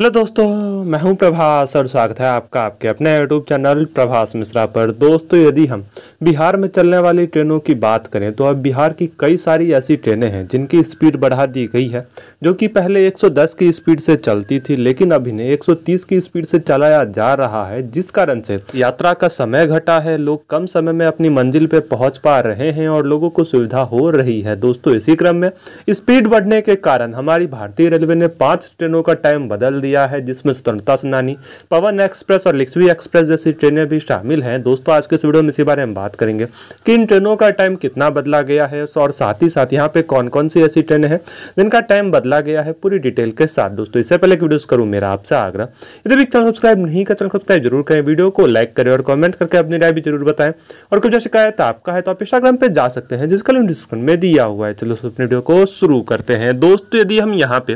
hello दोस्तों मैं हूं प्रभास और स्वागत है आपका आपके अपने यूट्यूब चैनल प्रभास मिश्रा पर दोस्तों यदि हम बिहार में चलने वाली ट्रेनों की बात करें तो अब बिहार की कई सारी ऐसी ट्रेनें हैं जिनकी स्पीड बढ़ा दी गई है जो कि पहले 110 की स्पीड से चलती थी लेकिन अभी ने 130 की स्पीड से चलाया जा रहा है जिस कारण से यात्रा का समय घटा है लोग कम समय में अपनी मंजिल पर पहुँच पा रहे हैं और लोगों को सुविधा हो रही है दोस्तों इसी क्रम में स्पीड बढ़ने के कारण हमारी भारतीय रेलवे ने पाँच ट्रेनों का टाइम बदल दिया दिया है जिसमें स्वतंत्रता सेनानी पवन एक्सप्रेस और लिक्सवी एक्सप्रेस जैसी ट्रेनें भी शामिल हैं दोस्तों आज के इस वीडियो में इसी बारे में बात करेंगे कि इन ट्रेनों का टाइम कितना बदला गया है और साथ ही साथ यहाँ पे कौन कौन सी ऐसी ट्रेनें हैं जिनका टाइम बदला गया है पूरी डिटेल के साथ दोस्तों इससे पहले वीडियो करूँ मेरा आपसे आग्रह यदि भी चैनल सब्सक्राइब नहीं कर चैनल सब्सक्राइब जरूर करें वीडियो को लाइक करें और कॉमेंट करके अपनी राय भी जरूर बताएं और कुछ शिकायत आपका है तो आप इंस्टाग्राम पर जा सकते हैं जिसका लिंक डिस्क्रिप्शन में दिया हुआ है चलो अपने वीडियो को शुरू करते हैं दोस्तों यदि हम यहाँ पे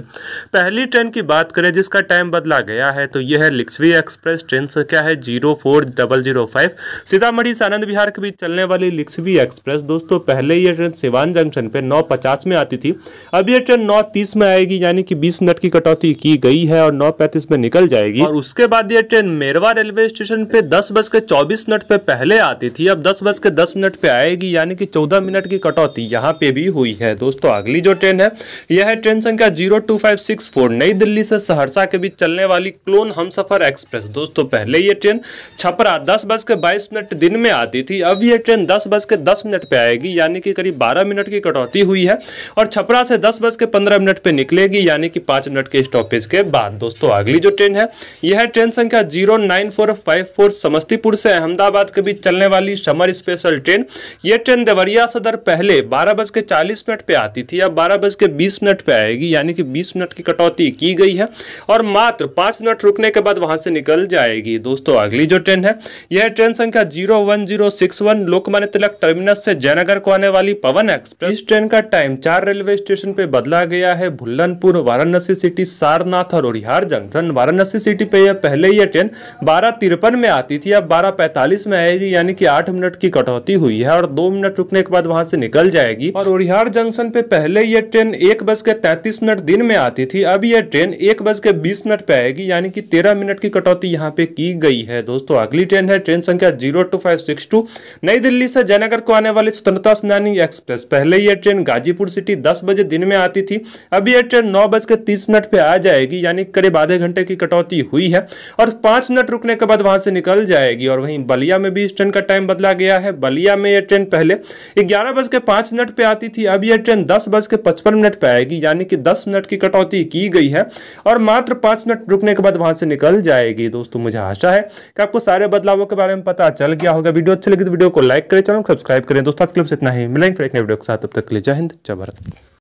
पहली ट्रेन की बात करें जिसका का टाइम बदला गया है तो यह है लिक्सवी एक्सप्रेस ट्रेन संख्या है zero four double zero five Sitamarhi से आनंद बिहार के बीच चलने वाली लिक्सवी एक्सप्रेस दोस्तों पहले यह ट्रेन सिवान जंक्शन पर नौ पचास में आती थी अब यह ट्रेन नौ तीस में आएगी यानी कि बीस मिनट की कटौती की गई है और नौ पैंतीस में निकल जाएगी और उसके बाद यह ट्रेन मेरवा रेलवे स्टेशन पे दस बज के चौबीस मिनट पे पहले आती थी अब दस बज के दस मिनट पे आएगी यानी कि चौदह मिनट की कटौती यहाँ पे भी हुई है दोस्तों अगली जो ट्रेन है यह है ट्रेन संख्या zero two five six four New Delhi से सहरसा सहरसा के बीच चलने वाली क्लोन हमसफर एक्सप्रेस दोस्तों पहले ये ट्रेन छपरा दस बज के बाईस मिनट दिन में आती थी अब ये ट्रेन दस बज के दस मिनट पर आएगी यानी कि करीब बारह मिनट की कटौती हुई है और छपरा से दस बज के पंद्रह मिनट पर निकलेगी यानी कि पाँच मिनट के स्टॉपेज के बाद दोस्तों अगली जो ट्रेन है यह है ट्रेन संख्या zero nine four five four Samastipur से अहमदाबाद के बीच चलने वाली समर स्पेशल ट्रेन यह ट्रेन देवरिया सदर पहले बारह बज के चालीस मिनट पर आती थी अब बारह बज के बीस मिनट पर आएगी यानी कि बीस मिनट की कटौती की गई है और मात्र पांच मिनट रुकने के बाद वहां से निकल जाएगी दोस्तों अगली जो ट्रेन है यह ट्रेन संख्या zero one zero six one Lokmanya Tilak terminus से जयनगर को आने वाली पवन एक्सप्रेस इस ट्रेन का टाइम चार रेलवे स्टेशन पे बदला गया है भुल्लनपुर वाराणसी सिटी सारनाथ और उड़िहार जंक्शन वाराणसी सिटी पे यह पहले यह ट्रेन बारह तिरपन में आती थी अब बारह पैंतालीस में आएगी यानी कि आठ मिनट की कटौती हुई है और दो मिनट रुकने के बाद वहां से निकल जाएगी और उड़िहार जंक्शन पे पहले यह ट्रेन एक बज के तैतीस मिनट दिन में आती थी अब यह ट्रेन एक बज के बीस मिनट पे आएगी यानी कि तेरह मिनट की कटौती यहाँ पे की गई है दोस्तों अगली ट्रेन है ट्रेन संख्या zero two five six two New Delhi से जयनगर को आने वाली स्वतंत्रता सेनानी एक्सप्रेस पहले यह ट्रेन गाजीपुर सिटी दस बजे दिन में आती थी अब यह ट्रेन नौ बजकर तीस मिनट पे आ जाएगी यानी करीब आधे घंटे की कटौती हुई है और पांच मिनट रुकने के बाद वहां से निकल जाएगी और वहीं बलिया में भी इस ट्रेन का टाइम बदला गया है बलिया में यह ट्रेन पहले ग्यारह बजकर पांच मिनट पे आती थी अब यह ट्रेन दस बजकर पचपन मिनट पे आएगी यानी कि दस मिनट की कटौती की गई है और मात्र मात्र पांच मिनट रुकने के बाद वहां से निकल जाएगी दोस्तों मुझे आशा है कि आपको सारे बदलावों के बारे में पता चल गया होगा वीडियो अच्छी लगी तो वीडियो को लाइक करें चैनल सब्सक्राइब करें दोस्तों आज के लिए इतना ही मिलेंगे फिर एक नए वीडियो के साथ तब तक के लिए जय हिंद जय भारत